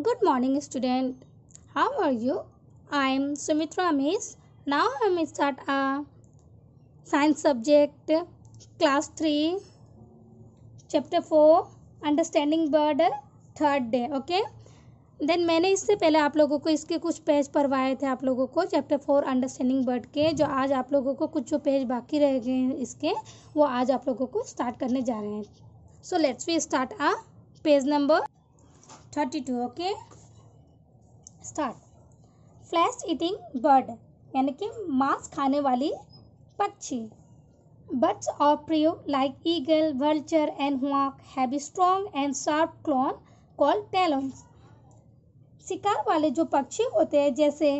Good morning student. How are you? I am Sumitra Miss. Now I am start a science subject class 3 chapter 4 understanding bird third day okay then मैंने इससे पहले आप लोगों को इसके कुछ page परवाए थे आप लोगों को चैप्टर फोर अंडरस्टैंडिंग बर्ड के जो आज आप लोगों को कुछ जो पेज बाकी रह गए हैं इसके वो आज आप लोगों को स्टार्ट करने जा रहे हैं so let's we start ah page number thirty 32 okay start flesh eating bird यानी कि मांस खाने वाली पक्षी बर्ड्स ऑफ प्रयोग like eagle vulture and hawk have strong and sharp claws called talons शिकार वाले जो पक्षी होते हैं जैसे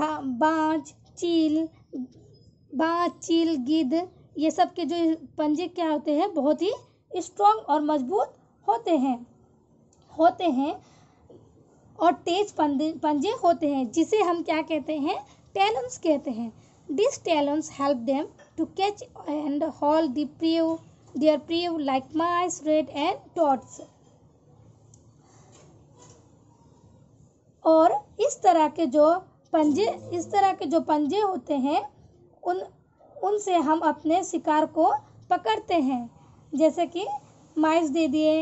बाज चील बाज चील गिद्ध ये सब के जो पंजे क्या होते हैं बहुत ही स्ट्रॉन्ग और मजबूत होते हैं होते हैं और तेज पंजे होते हैं जिसे हम क्या कहते हैं टैलेंस कहते हैं this talons help them to catch and hold the their prey like mice rat and toads और इस तरह के जो पंजे इस तरह के जो पंजे होते हैं उन उनसे हम अपने शिकार को पकड़ते हैं जैसे कि माइस दे दिए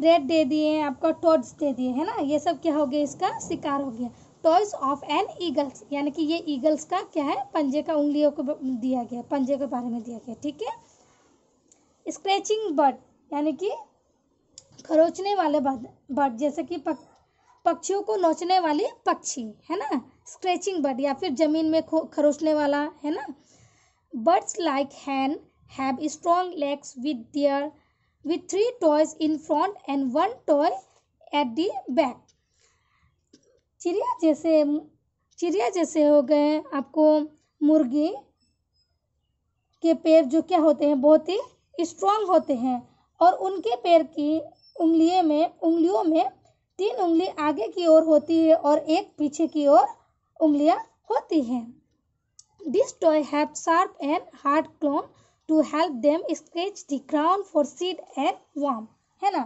रेड दे दिए आपको टोड्स दे दिए है ना ये सब क्या हो गया इसका शिकार हो गया टॉयज ऑफ एन ईगल्स यानी कि ये ईगल्स का क्या है पंजे का उंगलियों को दिया गया पंजे के बारे में दिया गया ठीक है स्क्रैचिंग बर्ड यानी कि खरोचने वाले बर्ड जैसे कि पक, पक्षियों को नोचने वाले पक्षी है ना स्क्रैचिंग बर्ड या फिर जमीन में खरोचने वाला है ना birds like hen have strong legs with their with three toys in front and one toy at the back चिड़िया जैसे चिड़िया जैसे हो गए आपको मुर्गी के पैर जो क्या होते हैं बहुत ही स्ट्रांग होते हैं और उनके पैर की उंगलियों में उंगलियों में तीन उंगली आगे की ओर होती है और एक पीछे की ओर उंगलियां होती हैं this toe have sharp and hard claws to help them scratch the ground for seed and worm है ना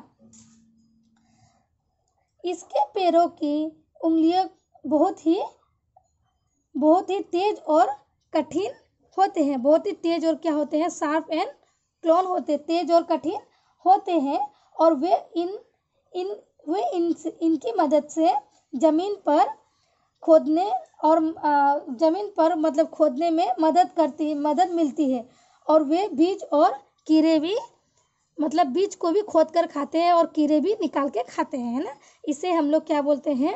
इसके पैरों की उंगलियां बहुत ही बहुत ही तेज और कठिन होते हैं बहुत ही तेज और क्या होते हैं शार्प एंड क्लोन होते तेज और कठिन होते हैं और वे इन इन वे इन इनकी मदद से ज़मीन पर खोदने और ज़मीन पर मतलब खोदने में मदद करती मदद मिलती है और वे बीज और कीड़े भी मतलब बीज को भी खोद कर खाते हैं और कीड़े भी निकाल के खाते हैं है ना इसे हम लोग क्या बोलते हैं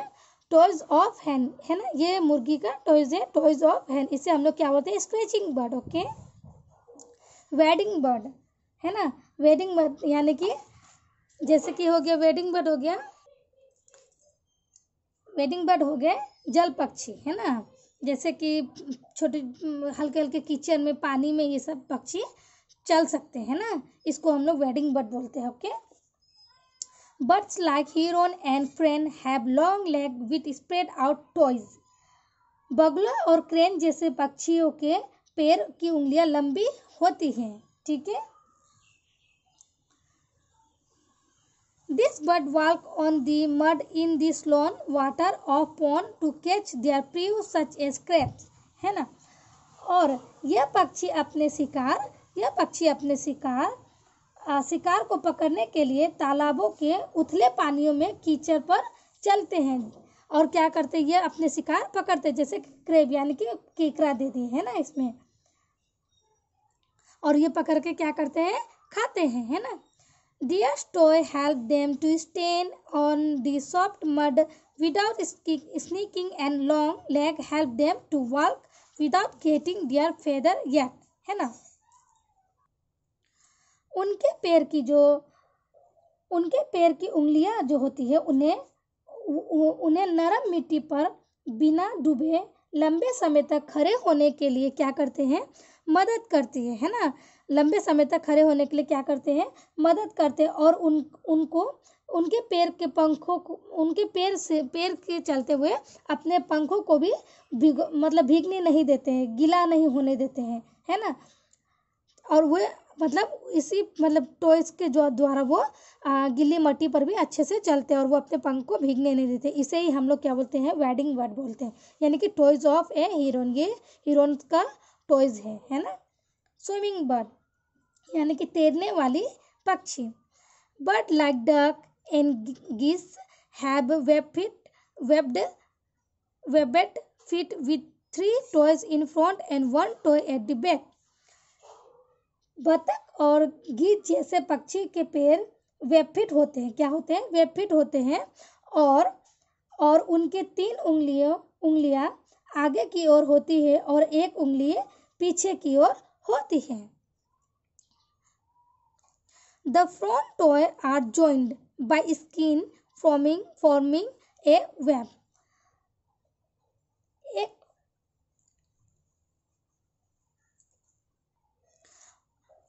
टॉयज ऑफ हैन है ना ये मुर्गी का टॉयज है टॉयज ऑफ हैन इसे हम लोग क्या बोलते हैं scratching bird okay wading bird है ना वेडिंग बर्ड यानी कि जैसे कि हो गया वेडिंग बर्ड हो गया वेडिंग बर्ड हो गया जल पक्षी है ना जैसे कि छोटे हल्के हल्के किचन में पानी में ये सब पक्षी चल सकते हैं ना इसको हम लोग वेडिंग बर्ड बोलते हैं okay birds like heron and crane have long leg with spread out toes बगलों और क्रेन जैसे पक्षियों के पैर की उंगलियां लंबी होती हैं ठीक है This bird walk on the mud in the sloan water or pond to catch their prey such as crabs है ना और यह पक्षी अपने शिकार यह पक्षी अपने शिकार शिकार को पकड़ने के लिए तालाबों के उथले पानियों में कीचड़ पर चलते हैं और क्या करते हैं ये अपने शिकार पकड़ते जैसे क्रेब यानी कि केकरा दे दी है ना इसमें और ये पकड़ के क्या करते हैं खाते हैं है ना Their toy helped them to stand on the soft mud without sneaking and long leg helped them to walk without getting their feather yet है ना उनके पैर की जो उनके पैर की उंगलियां जो होती है उन्हें उन्हें नरम मिट्टी पर बिना डूबे लंबे समय तक खड़े होने के लिए क्या करते हैं मदद करती है है ना लंबे समय तक खड़े होने के लिए क्या करते हैं मदद करते हैं और उन उनको उनके पैर के पंखों को उनके पैर से पैर के चलते हुए अपने पंखों को भी भीग मतलब भीगने नहीं देते हैं गीला नहीं होने देते हैं है ना और वे मतलब इसी मतलब टॉयज के जो द्वारा वो गिल्ली मट्टी पर भी अच्छे से चलते हैं और वो अपने पंख को भीगने नहीं देते इसे ही हम लोग क्या बोलते हैं वेडिंग वर्ड बोलते हैं यानी कि टॉयज ऑफ ए हीरोन ये हीरोन का टॉयज है है ना स्विमिंग बर्ड यानी कि तैरने वाली पक्षी bird like duck and geese have web feet webbed webbed feet with three toes in front and one toe at the back बतख और गीत जैसे पक्षी के पैर वेबफिट होते हैं क्या होते हैं वेबफिट होते हैं और और उनके तीन उंगलियों उंगलियां आगे की ओर होती है और एक उंगली पीछे की ओर होती है the front toe are joined by skin forming forming a web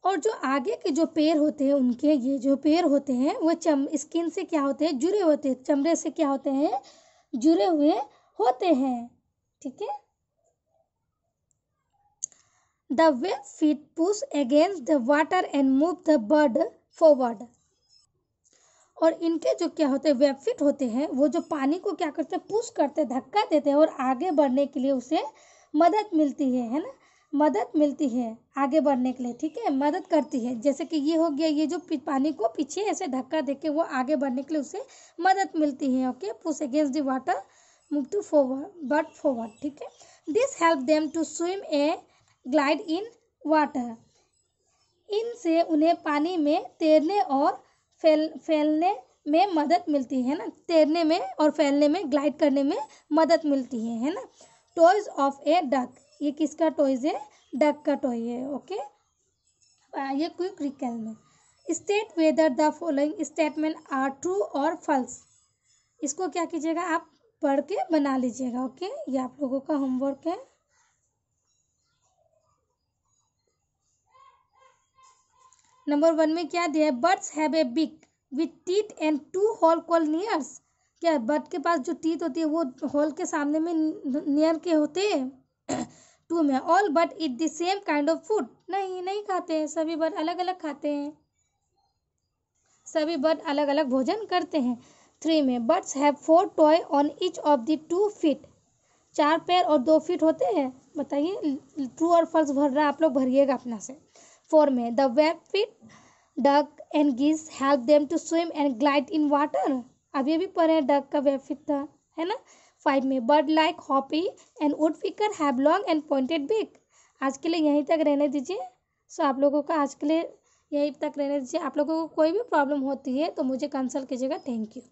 और जो आगे के जो पैर होते हैं उनके ये जो पैर होते हैं वो चम स्किन से क्या होते हैं जुड़े होते हैं चमड़े से क्या होते हैं जुड़े हुए होते हैं ठीक है The web feet push against the water and move the bird forward. और इनके जो क्या होते हैं वेब फिट होते हैं वो जो पानी को क्या करते हैं पुश करते हैं धक्का देते हैं और आगे बढ़ने के लिए उसे मदद मिलती है है ना मदद मिलती है आगे बढ़ने के लिए ठीक है मदद करती है जैसे कि ये हो गया ये जो पानी को पीछे ऐसे धक्का दे के वो आगे बढ़ने के लिए उसे मदद मिलती है okay push against water water move to forward but forward ठीक है this help them to swim a glide in water इनसे उन्हें पानी में तैरने और फैल फैलने में मदद मिलती है ना तैरने में और फैलने में ग्लाइड करने में मदद मिलती है है ना टॉयज ऑफ ए डक ये किसका टॉयज है डक का टॉय है ओके ये क्विक रिकल में state whether the following statement are true और फल्स इसको क्या कीजिएगा आप पढ़ के बना लीजिएगा ओके ये आप लोगों का होमवर्क है नंबर वन में क्या दिया है birds have a beak with teeth and to hold claws nears क्या बर्ड के पास जो टीथ होती है वो हॉल के सामने में नियर के होते हैं टू में all but eat the same kind of food नहीं नहीं खाते हैं सभी बर्ड अलग अलग खाते हैं सभी बर्ड अलग अलग भोजन करते हैं थ्री में birds have four toe on each of the two feet चार पैर और दो फीट होते हैं बताइए ट्रू और फर्स्ट भर रहा आप लोग भरिएगा अपना से फोर में the web feet duck and geese help them to swim and glide in water अभी अभी पढ़े हैं डक का वेब फिट था है ना फाइव में bird like hoopoe and woodpecker have long and pointed beak आज के लिए यहीं तक रहने दीजिए सो आप लोगों का आज के लिए यहीं तक रहने दीजिए आप लोगों को कोई भी प्रॉब्लम होती है तो मुझे कंसल्ट कीजिएगा थैंक यू